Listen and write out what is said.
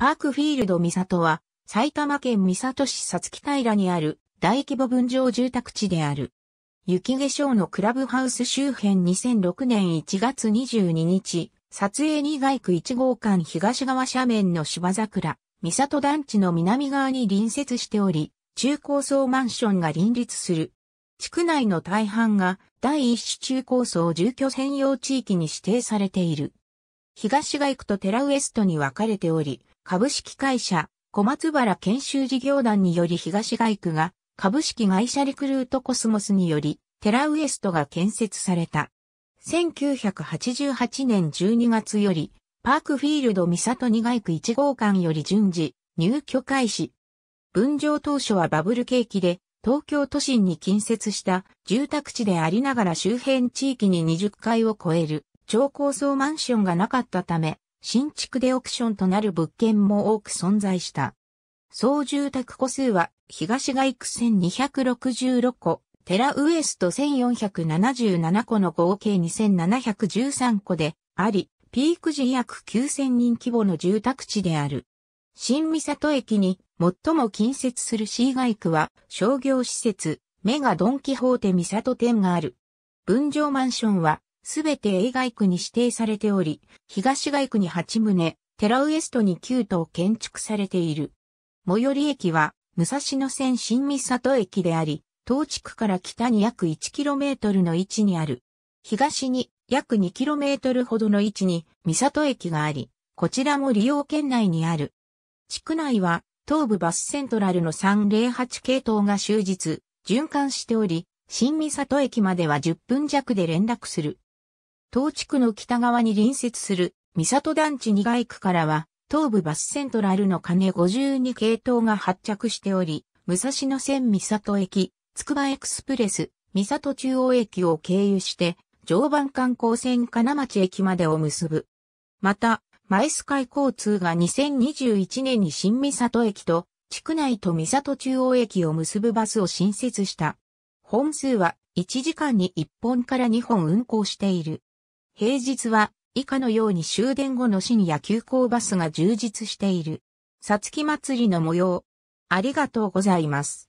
パークフィールド三里は、埼玉県三里市さつき平にある大規模分譲住宅地である。雪化粧のクラブハウス周辺2006年1月22日、撮影に外区1号館東側斜面の芝桜、三里団地の南側に隣接しており、中高層マンションが林立する。地区内の大半が第一種中高層住居専用地域に指定されている。東が行くと寺ウエストに分かれており、株式会社、小松原研修事業団により東が行くが、株式会社リクルートコスモスにより、寺ウエストが建設された。1988年12月より、パークフィールド三里二外区1号館より順次、入居開始。分譲当初はバブル景気で、東京都心に近接した住宅地でありながら周辺地域に20階を超える超高層マンションがなかったため、新築でオクションとなる物件も多く存在した。総住宅戸数は東が幾1266戸、ラウエスト1477戸の合計2713戸であり、ピーク時約9000人規模の住宅地である。新三里駅に最も近接する市街区は商業施設、メガドンキホーテ三里店がある。分譲マンションはすべて A 外区に指定されており、東外区に8棟、寺ウエストに9棟建築されている。最寄り駅は、武蔵野線新三里駅であり、東地区から北に約 1km の位置にある。東に約 2km ほどの位置に三里駅があり、こちらも利用圏内にある。地区内は東部バスセントラルの308系統が終日循環しており、新三里駅までは10分弱で連絡する東地区の北側に隣接する、三里団地二街区からは、東部バスセントラルの金52系統が発着しており、武蔵野線三里駅、筑波エクスプレス、三里中央駅を経由して、常磐観光線金町駅までを結ぶ。また、マイスカイ交通が2021年に新三里駅と、地区内と三里中央駅を結ぶバスを新設した。本数は1時間に1本から2本運行している。平日は以下のように終電後の深夜急行バスが充実している。さつき祭りの模様。ありがとうございます。